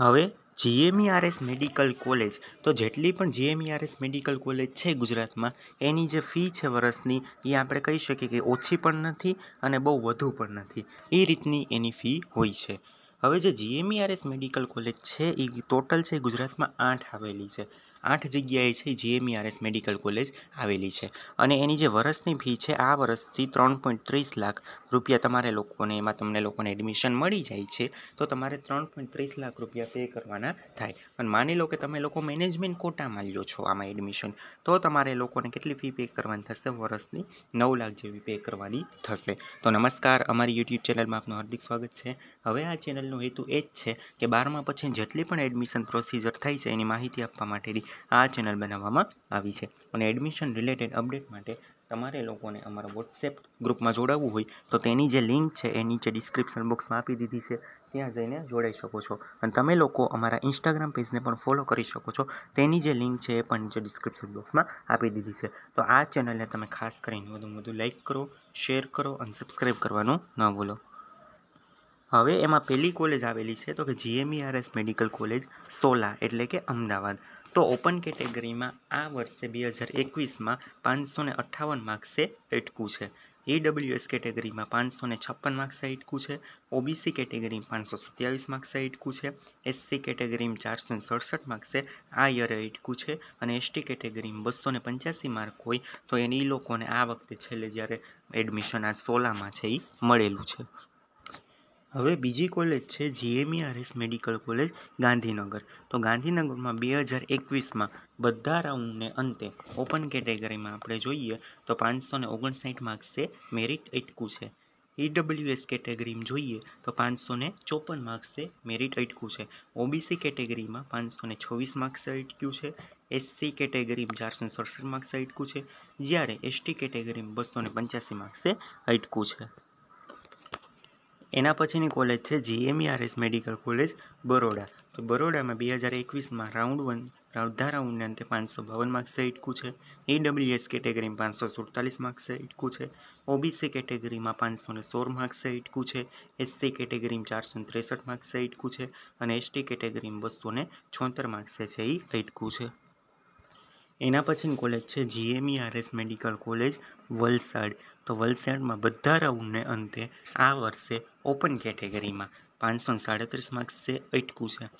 હવે GMERS medical college તો જેટલી પણ જીએમઈઆરએસ મેડિકલ કોલેજ છે ગુજરાતમાં એની જે ફી છે વર્ષની એ આપણે કહી શકીએ કે ઓછી પણ નથી અને બહુ વધુ પણ નથી એ રીતની એની ફી હોય છે હવે જે જીએમઈઆરએસ મેડિકલ કોલેજ છે એ ટોટલ છે ગુજરાતમાં આઠ આવેલી છે આઠ જગ્યાએ છે જીએમઈઆરએસ મેડિકલ કોલેજ આવેલી છે અને એની જે વર્ષની ફી છે આ વર્ષથી ત્રણ પોઈન્ટ ત્રીસ લાખ રૂપિયા તમારે લોકોને એમાં તમને લોકોને એડમિશન મળી જાય છે તો તમારે ત્રણ પોઈન્ટ ત્રીસ લાખ રૂપિયા પે કરવાના થાય અને માની લો કે તમે લોકો મેનેજમેન્ટ કોટામાં લ્યો છો આમાં એડમિશન તો તમારે લોકોને કેટલી ફી પે કરવાની થશે વર્ષની નવ લાખ જેવી પે કરવાની થશે તો નમસ્કાર અમારી યુટ્યુબ ચેનલમાં આપનું હાર્દિક સ્વાગત છે હવે આ ચેનલનો હેતુ એ જ છે કે બારમા પછી જેટલી પણ એડમિશન પ્રોસિજર થાય છે એની માહિતી આપવા માટેની આ ચેનલ બનાવવામાં આવી છે અને એડમિશન રિલેટેડ અપડેટ માટે તમારે લોકોને અમારા વોટ્સએપ ગ્રુપમાં જોડાવવું હોય તો તેની જે લિંક છે એ નીચે ડિસ્ક્રિપ્શન બોક્સમાં આપી દીધી છે ત્યાં જઈને જોડાઈ શકો છો અને તમે લોકો અમારા ઇન્સ્ટાગ્રામ પેજને પણ ફોલો કરી શકો છો તેની જે લિંક છે એ પણ નીચે ડિસ્ક્રિપ્શન બોક્સમાં આપી દીધી છે તો આ ચેનલને તમે ખાસ કરીને વધુ વધુ લાઇક કરો શેર કરો અને સબસ્ક્રાઈબ કરવાનું ન ભૂલો હવે એમાં પહેલી કોલેજ આવેલી છે તો કે જીએમઈઆરએસ મેડિકલ કોલેજ સોલા એટલે કે અમદાવાદ તો ઓપન કેટેગરીમાં આ વર્ષે બે હજાર એકવીસમાં પાંચસો ને અઠ્ઠાવન માર્ક્સે અટકું છે ઈડબ્લ્યુએસ કેટેગરીમાં પાંચસો ને છપ્પન માર્ક્સે અટકું છે ઓબીસી કેટેગરીમાં પાંચસો સત્યાવીસ માર્ક્સે અટકું છે એસસી કેટેગરીમાં ચારસો ને સડસઠ માર્ક્સે આ યરે અટકું છે અને એસટી કેટેગરીમાં બસો ને પંચ્યાસી માર્ક હોય તો એને એ લોકોને આ વખતે છેલ્લે જ્યારે એડમિશન આ સોલામાં છે એ મળેલું છે હવે બીજી કોલેજ છે જીએમઈઆરએસ મેડિકલ કોલેજ ગાંધીનગર તો ગાંધીનગરમાં બે હજાર એકવીસમાં બધા રાઉન્ડને અંતે ઓપન કેટેગરીમાં આપણે જોઈએ તો પાંચસો ને ઓગણસાઠ માર્ક્સે મેરિટ અટકું છે ઈડબ્લ્યુએસ કેટેગરીમાં જોઈએ તો પાંચસો ને ચોપન માર્ક્સે મેરિટ અટક્યું છે ઓબીસી કેટેગરીમાં પાંચસો ને છવ્વીસ માર્ક્સે અટક્યું છે એસસી કેટેગરીમાં ચારસો ને સડસઠ માર્ક્સે અટક્યું છે જ્યારે એસટી કેટેગરીમાં બસો ને પંચ્યાસી માર્ક્સે અટક્યું છે એના પછીની કોલેજ છે જીએમઈઆરએસ મેડિકલ કોલેજ બરોડા તો બરોડામાં બે હજાર એકવીસમાં રાઉન્ડ વન અડધા રાઉન્ડના અંતે પાંચસો બાવન માર્ક્સે ઇટકું છે ઈડબ્લ્યુએસ કેટેગરીમાં પાંચસો સુડતાલીસ માર્ક્સે ઇટકું છે ઓબીસી કેટેગરીમાં પાંચસો ને સોળ માર્ક્સે ઇટકું છે એસસી કેટેગરીમાં ચારસો ત્રેસઠ માર્ક્સે ઇટકું છે અને એસટી કેટેગરીમાં બસો ને છોતેર માર્ક્સે છે એ ઇટકું છે એના પછીની કોલેજ છે જીએમઈઆરએસ મેડિકલ કોલેજ વલસાડ તો વલસાડમાં બધા રાઉન્ડને અંતે આ વર્ષે ઓપન કેટેગરીમાં પાંચસો સાડત્રીસ માર્ક્સે અટકું છે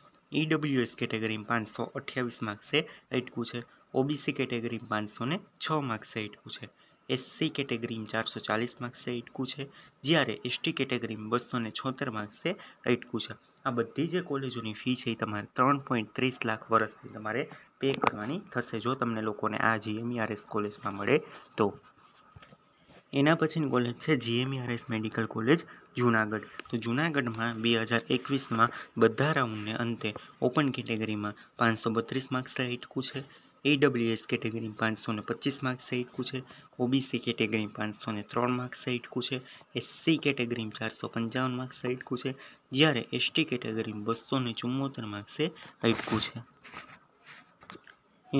ઈડબ્લ્યુએસ e કેટેગરીમાં પાંચસો અઠ્યાવીસ માર્ક્સે અટકું છે ઓબીસી કેટેગરીમાં પાંચસો ને છ માર્ક્સે અટકું છે એસસી કેટેગરીમાં ચારસો ચાલીસ માર્ક્સે ઇટકું છે જ્યારે એસટી કેટેગરીમાં બસો ને છોતેર માર્ક્સે ઇટકું છે આ બધી જે કોલેજોની ફી છે એ તમારે ત્રણ પોઈન્ટ ત્રીસ લાખ વર્ષની તમારે પે કરવાની થશે જો તમને લોકોને આ જીએમઈઆરએસ કોલેજમાં e મળે તો એના પછીની કોલેજ છે જીએમઈઆરએસ મેડિકલ કોલેજ જૂનાગઢ તો જૂનાગઢમાં બે હજાર એકવીસમાં બધા રાઉન્ડને અંતે ઓપન કેટેગરીમાં પાંચસો બત્રીસ માર્ક્સ ઇટકું છે એડબ્લ્યુએસ કેટેગરી પાંચસો ને પચીસ માર્ક્સ આટકું છે ઓબીસી કેટેગરી પાંચસો ને ત્રણ માર્ક્સ આટકું છે એસસી કેટેગરી ચારસો પંચાવન માર્ક્સ આટકું છે જ્યારે એસટી કેટેગરી બસો ને ચુમ્મોતેર માર્ક્સે આટકું છે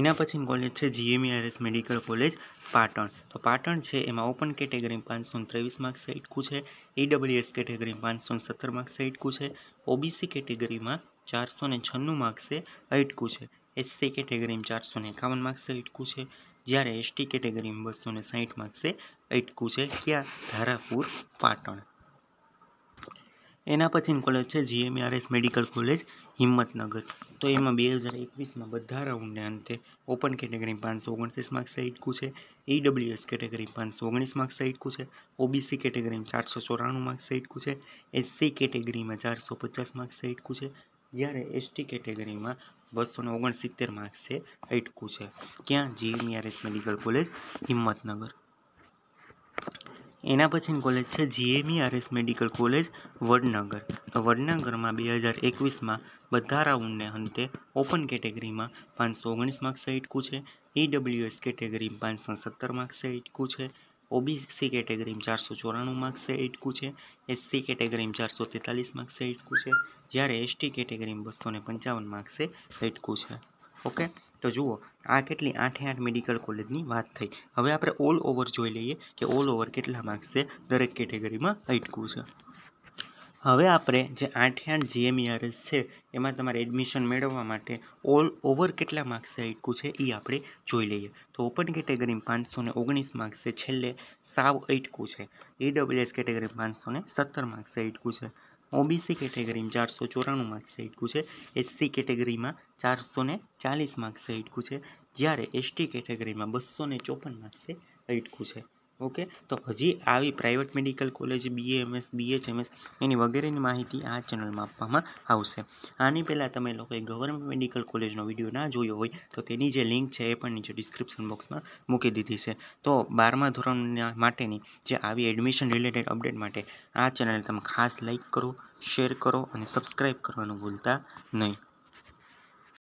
એના પછીની કોલેજ છે જીએમઈઆરએસ મેડિકલ કોલેજ પાટણ તો પાટણ છે એમાં ઓપન કેટેગરી પાંચસો ને ત્રેવીસ માર્ક્સ આટકું છે ઈડબ્લ્યુએસ કેટેગરી પાંચસો સત્તર માર્ક્સે આટકું છે ઓબીસી કેટેગરીમાં ચારસો ને છન્નું માર્ક્સે આટકું છે એસસી કેટેગરીમાં ચારસો ને એકાવન માર્ક્સે અટકું છે જ્યારે એસટી કેટેગરીમાં બસો ને સાહીઠ માર્ક્સે અટકું છે ક્યાં ધારાપુર પાટણ એના પછીની કોલેજ છે જીએમઆરએસ મેડિકલ કોલેજ હિંમતનગર તો એમાં બે હજાર એકવીસમાં બધા રાઉન્ડને અંતે ઓપન કેટેગરી પાંચસો ઓગણત્રીસ માર્ક્સ અટકું છે ઈડબ્લ્યુએસ કેટેગરી e પાંચસો ઓગણીસ માર્ક્સ અટકું છે ઓબીસી કેટેગરીમાં ચારસો ચોરાણું માર્ક્સ અટકું છે એસસી કેટેગરીમાં ચારસો પચાસ માર્ક્સ અટકું છે જ્યારે એસટી કેટેગરીમાં બસો ને ઓગણસિત્તેર માર્ક્સ છે અટકું છે ક્યાં જીએમઈઆરએસ મેડિકલ કોલેજ હિંમતનગર એના પછીની કોલેજ છે GME RS medical college Vadnagar વડનગરમાં બે હજાર એકવીસમાં બધા રાઉન્ડને અંતે ઓપન કેટેગરીમાં પાંચસો ઓગણીસ માર્ક્સ અટકું છે ઈડબ્લ્યુએસ કેટેગરીમાં પાંચસો સત્તર માર્ક્સે અટકું છે ઓબીસી કેટેગરીમાં ચારસો ચોરાણું માર્ક્સે એટકું છે એસસી કેટેગરીમાં ચારસો તેતાલીસ માર્ક્સે એટકું છે જ્યારે એસટી કેટેગરીમાં બસો ને પંચાવન માર્ક્સે એટકું છે ઓકે તો જુઓ આ કેટલી આઠે આઠ મેડિકલ કોલેજની વાત થઈ હવે આપણે ઓલ ઓવર જોઈ લઈએ કે ઓલ ઓવર કેટલા માર્ક્સ છે દરેક કેટેગરીમાં અટકું છે હવે આપણે જે આઠે આઠ જીએમઈઆરએસ e છે એમાં તમારે એડમિશન મેળવવા માટે ઓલ ઓવર કેટલા માર્ક્સે આટકું છે એ આપણે જોઈ લઈએ તો ઓપન કેટેગરીમાં પાંચસો ને ઓગણીસ માર્ક્સે છેલ્લે સાવ અટકું છે ઈડબ્લ્યુએસ કેટેગરીમાં પાંચસો ને સત્તર માર્ક્સે અટકું છે ઓબીસી કેટેગરીમાં ચારસો ચોરાણું માર્ક્સે અટકું છે એસસી કેટેગરીમાં ચારસો ને ચાલીસ માર્ક્સે અટકું છે જ્યારે એસટી કેટેગરીમાં બસો ને ચોપન માર્ક્સે અટકું છે ઓકે તો હજી આવી private medical college BA MS BHMS એની વગેરેની માહિતી આ ચેનલમાં આપવામાં આવશે આની પહેલાં તમે લોકોએ ગવર્મેન્ટ મેડિકલ કોલેજનો વિડીયો ના જોયો હોય તો તેની જે લિંક છે એ પણ નીચે ડિસ્ક્રિપ્શન બોક્સમાં મૂકી દીધી છે તો બારમા ધોરણના માટેની જે આવી એડમિશન રિલેટેડ અપડેટ માટે આ ચેનલ તમે ખાસ લાઇક કરો શેર કરો અને સબસ્ક્રાઈબ કરવાનું ભૂલતા નહીં